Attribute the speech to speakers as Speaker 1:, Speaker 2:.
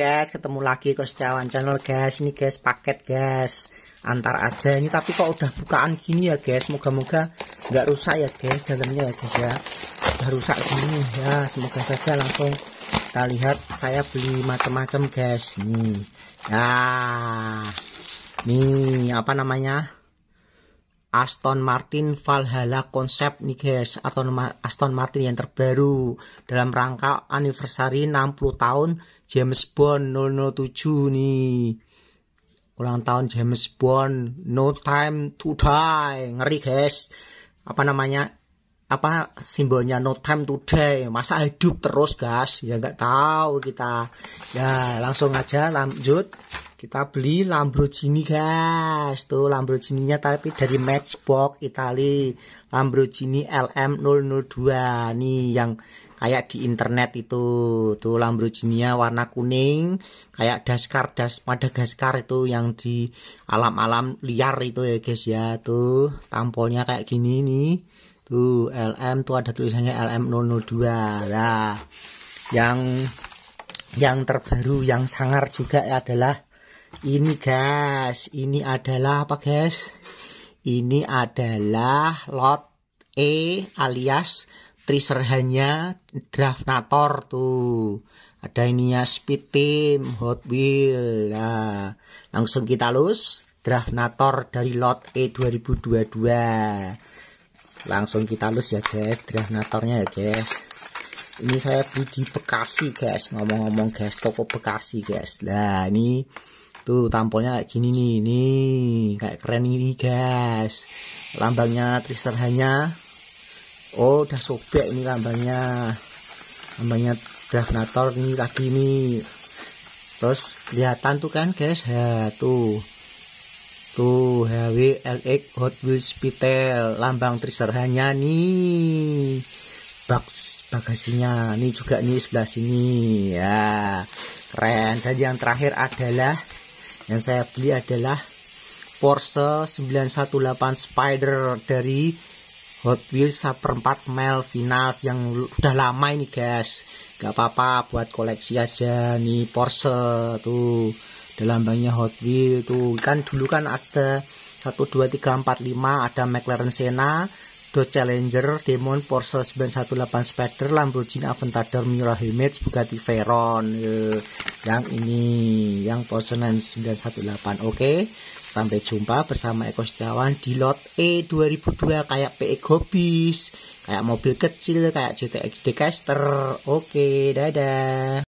Speaker 1: guys, ketemu lagi ke Setiawan Channel guys. Ini guys paket guys. Antar aja ini tapi kok udah bukaan gini ya guys. Moga-moga nggak rusak ya guys dalamnya ya guys ya. Udah rusak gini ya. Semoga saja langsung kita lihat saya beli macam-macam guys nih. Ya. Nih apa namanya? Aston Martin Valhalla konsep nih guys atau Aston Martin yang terbaru dalam rangka anniversary 60 tahun James Bond 007 nih ulang tahun James Bond No Time to Die ngeri guys apa namanya apa simbolnya No Time to Die masa hidup terus guys ya nggak tahu kita ya langsung aja lanjut kita beli Lamborghini guys tuh Lamborghini-nya tapi dari Matchbox Itali Lamborghini LM002 nih yang kayak di internet itu tuh Lamborghini-nya warna kuning kayak daskar das Madagaskar itu yang di alam-alam liar itu ya guys ya tuh tampolnya kayak gini nih tuh LM tuh ada tulisannya LM002 lah yang yang terbaru yang sangar juga adalah ini guys, ini adalah apa guys? Ini adalah lot E alias triserhannya draftnator tuh. Ada ininya Speed Team Hot Wheel. Nah, langsung kita lus draftnator dari lot E 2022. Langsung kita lus ya guys, draftnatornya ya guys ini saya beli di Bekasi guys ngomong-ngomong guys toko Bekasi guys nah ini tuh tampolnya kayak gini nih nih kayak keren ini guys lambangnya trister hanya oh udah sobek ini lambangnya lambangnya Dragnator nih lagi nih terus kelihatan tuh kan guys ya tuh tuh HWLX LX Hot Wheels Pitel lambang Trister hanya nih box bagasinya ini juga nih sebelah sini ya keren dan yang terakhir adalah yang saya beli adalah Porsche 918 Spider dari Hot Wheels Super 4 Mel Vinas yang udah lama ini guys gak apa-apa buat koleksi aja nih Porsche tuh dalam lambangnya Hot Wheels tuh kan dulu kan ada 1 2 3 4 5 ada McLaren Senna Dodge Challenger, Demon, Porsche 918 Spectre, Lamborghini Aventador, Miura Hermes, Bugatti Veyron. yang ini, yang Porsche 918. Oke, sampai jumpa bersama Eko Setiawan di lot E 2002 kayak PE Gobis, kayak mobil kecil, kayak GTX Decaster. Oke, dadah.